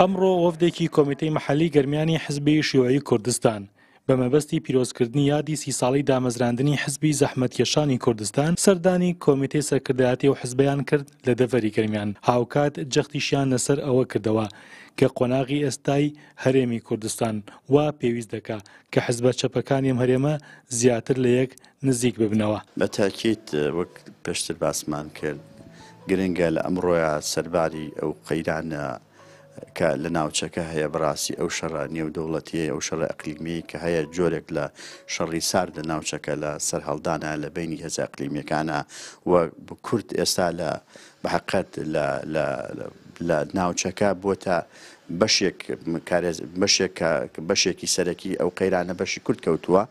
ئەمڕۆ وەفدێکی کۆمیتەی محەلی گەرمیانی حزبی شیوعی کوردستان بە مەبەستی پیرۆزکردنی یادی سی ساڵی دامەزراندنی حزبی زەحمەتکێشانی کوردستان سەردانی کۆمیتەی سەرکردایەتی و حزبیان کرد لە دەڤری گەرمیان هاوکات جەختیشیان لەسەر ئەوە کردەوە کە قۆناغی ئێستای هەرێمی کوردستان وا پێویست دەکا کە حزبە چەپەکانی هەرێمە زیاتر لە یەک نزیک ببنەوە بە تاکیت وەک پێشتر باسمان کرد گرنگە لە ئەمڕۆیە سەرباری ئەو قەیرانە کە لە ناوچەکە هەیە بڕاستی ئەو شەڕە نێو دەوڵەتیە ئەو شەڕە ئەقلیمی کە هەیە جۆرێک لە شەڕی سارد لە ناوچەکە لە سەر هەڵدانە لە بینی هەز ئەقلیمیەکانە وە کورد ئێستا لە بەحقەت لە ناوچەکە بۆتە بەشێکی سەرەکی ئەو قەیرانە بەشی کورد کەوتووە.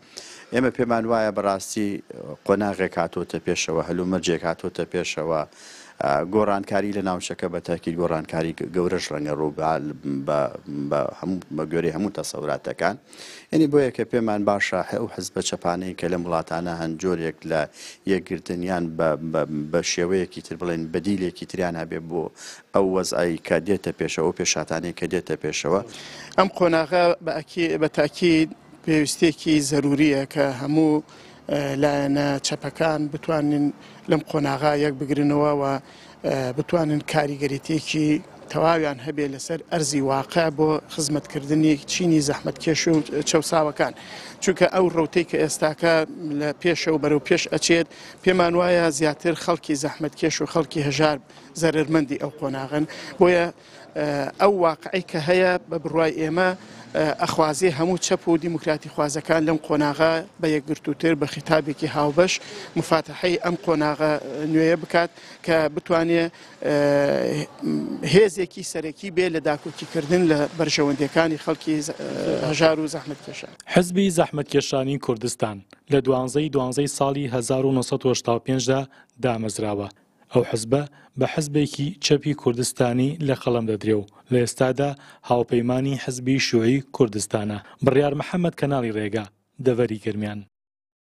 ئێمە پێمان وایە بەڕاستی قۆناغێک هاتۆتە پێشەوە هەلومەرجێک هاتۆتە پێشەوە گۆڕانکاری لە ناوچەکە بە تاکی گۆڕانکاری گەورەش ڕەنگە ڕووبال بە گوێری هەموو تەسەوراتەکان یعنی بۆیە کە پێمان باشە هەو حز بە چەپانەی کە لە وڵاتانە هەنجۆرێک لە یەکگرتنیان بە شێوەیەکی تر بڵێن بەدیلێکی تریان هەبێ بۆ ئەو وەزایی کە دێتە پێشەوە پێشاتانی کە دێتە پێشەوە ئەم قۆناغا بە تاکی پێویستێکی زەروریە کە هەموو لایەنە چەپەکان بتوانین لەم قۆناغا یەک بگرنەوە و بتوانن کاریگەریتێکی تەواویان هەبێ لەسەر ئەرزی واقع بۆ خزمەتکردنی چینی زەحمەتکێش و چەساوەکان چونکە ئەو ڕوتەی کە ئێستاکە لە پێشە و بەرەو پێش ئەچێت پێمان وایە زیاتر خەڵکی زەحمەتکێش و خەڵکی هەژار زەرمەندی ئەو قۆناغن بۆیە ئەو واقعی کە هەیە بە بڕوای ئێمە ئەخوازی هەموو چەپ و دیموکراتی خوازەکان لەم قۆناغا بە یەکگرتووتر بە خیتابێکی هاوبەش مفاتحی ئەم قۆناغا نوێیە بکات کە بتوانێت هێزێکی سەرەکی بێ لە داکوتیکردن لە بەرژەوەندەکانی خەڵکی هەژار و زەحمت کێشان حزبی زەحمت کێشانی کوردستان لە دوانزەی دوانزەی ساڵی 1995دا دامەزراوە ئەو حزبە بە حزبێکی چەپی کوردستانی لە قەڵم دەدرێ و لە ئێستادا هاوپەیمانی حزبی شوعی کوردستانە بڕیار محەممەد کەناڵی ڕێگا دەڤەری گرمیان